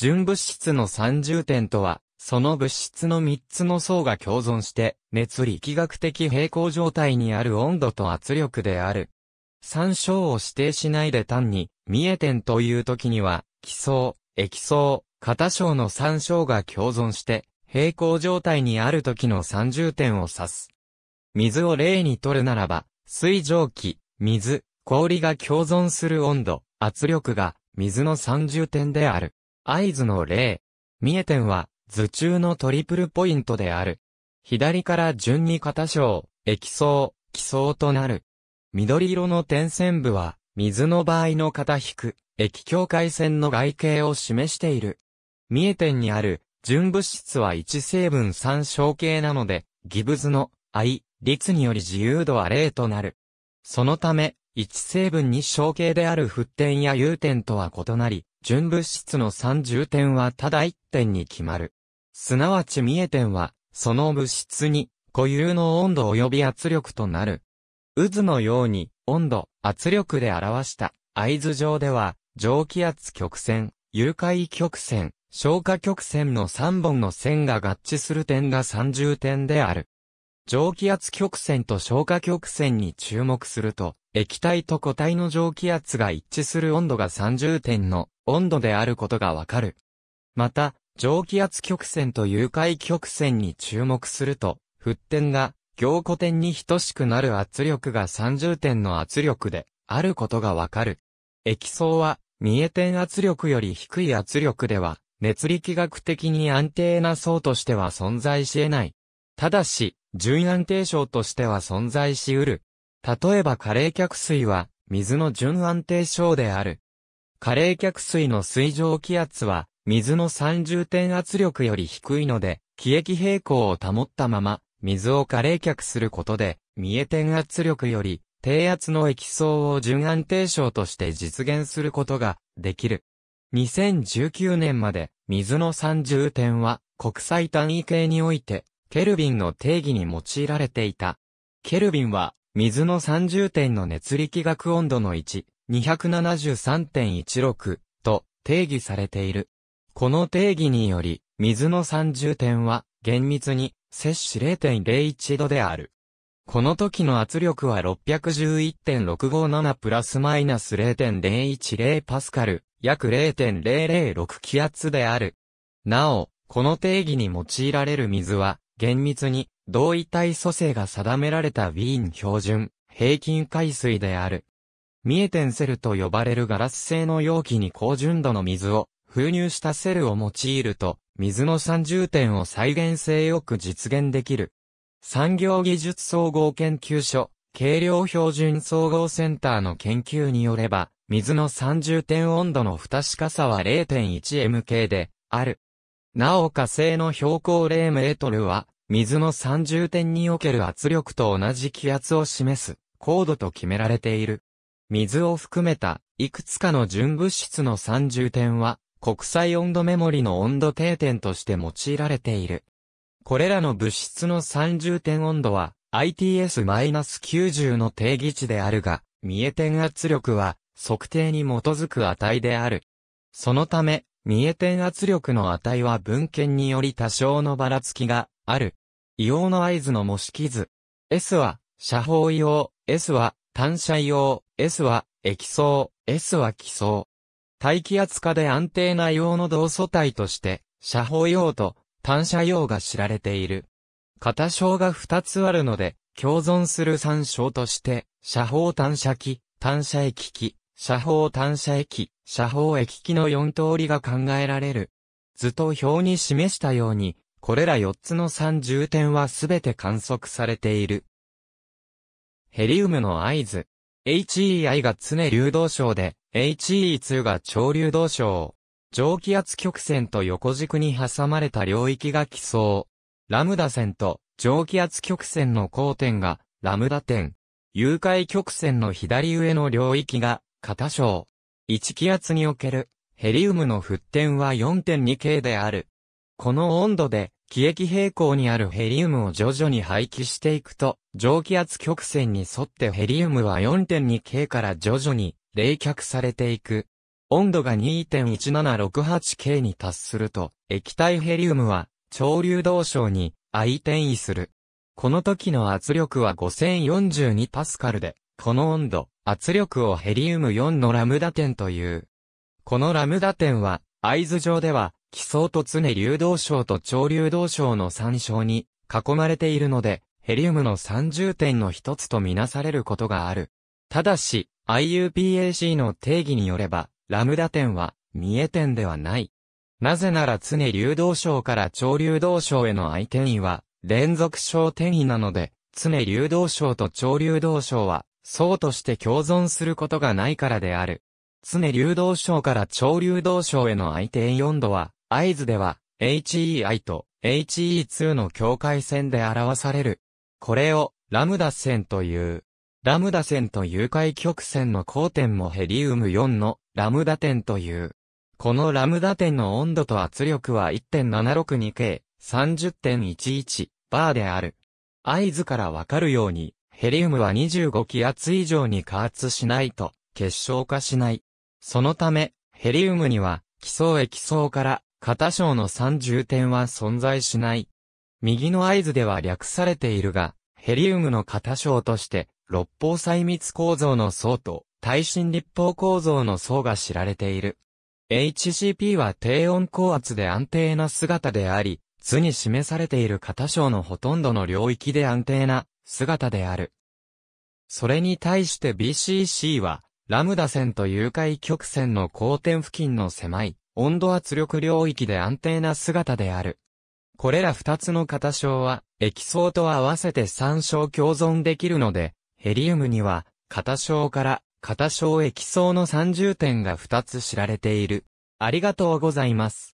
純物質の三重点とは、その物質の三つの層が共存して、熱力学的平衡状態にある温度と圧力である。参照を指定しないで単に、三重点という時には、気層、液層、片層の三層が共存して、平衡状態にある時の三重点を指す。水を例にとるならば、水蒸気、水、氷が共存する温度、圧力が、水の三重点である。合図の例。三重点は、図中のトリプルポイントである。左から順に型章、液層、気層となる。緑色の点線部は、水の場合の型引く、液境界線の外形を示している。三重点にある、純物質は1成分3小形なので、ギブズの、I、率により自由度は0となる。そのため、1成分2小形である沸点や融点とは異なり、純物質の三重点はただ一点に決まる。すなわち三重点は、その物質に、固有の温度及び圧力となる。渦のように、温度、圧力で表した、合図上では、蒸気圧曲線、融解曲線、消化曲線の三本の線が合致する点が三重点である。蒸気圧曲線と消化曲線に注目すると、液体と固体の蒸気圧が一致する温度が30点の温度であることがわかる。また、蒸気圧曲線と融解曲線に注目すると、沸点が凝固点に等しくなる圧力が30点の圧力であることがわかる。液層は、三重点圧力より低い圧力では、熱力学的に安定な層としては存在し得ない。ただし、純安定症としては存在し得る。例えば加冷却水は、水の純安定症である。加冷却水の水上気圧は、水の三重点圧力より低いので、気液平衡を保ったまま、水を加冷却することで、三重点圧力より、低圧の液層を純安定症として実現することができる。2019年まで水の三重点は国際単位系においてケルビンの定義に用いられていた。ケルビンは、水の30点の熱力学温度の1、273.16と定義されている。この定義により、水の30点は、厳密に、摂氏0.01度である。この時の圧力は611.657プラスマイナス0.010パスカル、約0.006気圧である。なお、この定義に用いられる水は、厳密に同位体組成が定められたウィーン標準、平均海水である。ミエテンセルと呼ばれるガラス製の容器に高純度の水を封入したセルを用いると、水の30点を再現性よく実現できる。産業技術総合研究所、軽量標準総合センターの研究によれば、水の30点温度の不確かさは 0.1M k で、ある。なお火星の標高0メートルは、水の三重点における圧力と同じ気圧を示す、高度と決められている。水を含めた、いくつかの純物質の三重点は、国際温度メモリの温度定点として用いられている。これらの物質の三重点温度は、ITS-90 の定義値であるが、三重点圧力は、測定に基づく値である。そのため、三重点圧力の値は文献により多少のばらつきがある。硫黄の合図の模式図。S は、射砲硫黄、S は、単射硫黄、S は、液層、S は気層。大気圧下で安定な硫黄の同素体として、射砲硫黄と単射硫黄が知られている。片章が2つあるので、共存する参照として、射砲単射器、単射液器、斜方単車駅、斜方駅機の4通りが考えられる。図と表に示したように、これら4つの3重点はすべて観測されている。ヘリウムの合図。HEI が常流動症で、HE2 が超流動症。蒸気圧曲線と横軸に挟まれた領域が基相。ラムダ線と蒸気圧曲線の交点がラムダ点。誘拐曲線の左上の領域が型症。1気圧におけるヘリウムの沸点は 4.2K である。この温度で気液平行にあるヘリウムを徐々に排気していくと、蒸気圧曲線に沿ってヘリウムは 4.2K から徐々に冷却されていく。温度が 2.1768K に達すると、液体ヘリウムは潮流動床に相転移する。この時の圧力は5042パスカルで、この温度、圧力をヘリウム4のラムダ点という。このラムダ点は、合図上では、気層と常流動症と超流動症の参照に囲まれているので、ヘリウムの三重点の一つとみなされることがある。ただし、IUPAC の定義によれば、ラムダ点は、三重点ではない。なぜなら常流動症から超流動症への相転移は、連続小転移なので、常流動症と超流動症は、層として共存することがないからである。常流動症から超流動症への相手4度は、合図では、HEI と HE2 の境界線で表される。これを、ラムダ線という。ラムダ線と誘拐曲線の交点もヘリウム4のラムダ点という。このラムダ点の温度と圧力は 1.762K、30.11バーである。合図からわかるように、ヘリウムは25気圧以上に加圧しないと結晶化しない。そのため、ヘリウムには、基層液層から片章の三重点は存在しない。右の合図では略されているが、ヘリウムの片章として、六方細密構造の層と、耐震立方構造の層が知られている。HCP は低温高圧で安定な姿であり、図に示されている片章のほとんどの領域で安定な姿である。それに対して BCC は、ラムダ線と誘拐曲線の交点付近の狭い、温度圧力領域で安定な姿である。これら二つの型症は、液層と合わせて三章共存できるので、ヘリウムには、型症から型症液層の三重点が二つ知られている。ありがとうございます。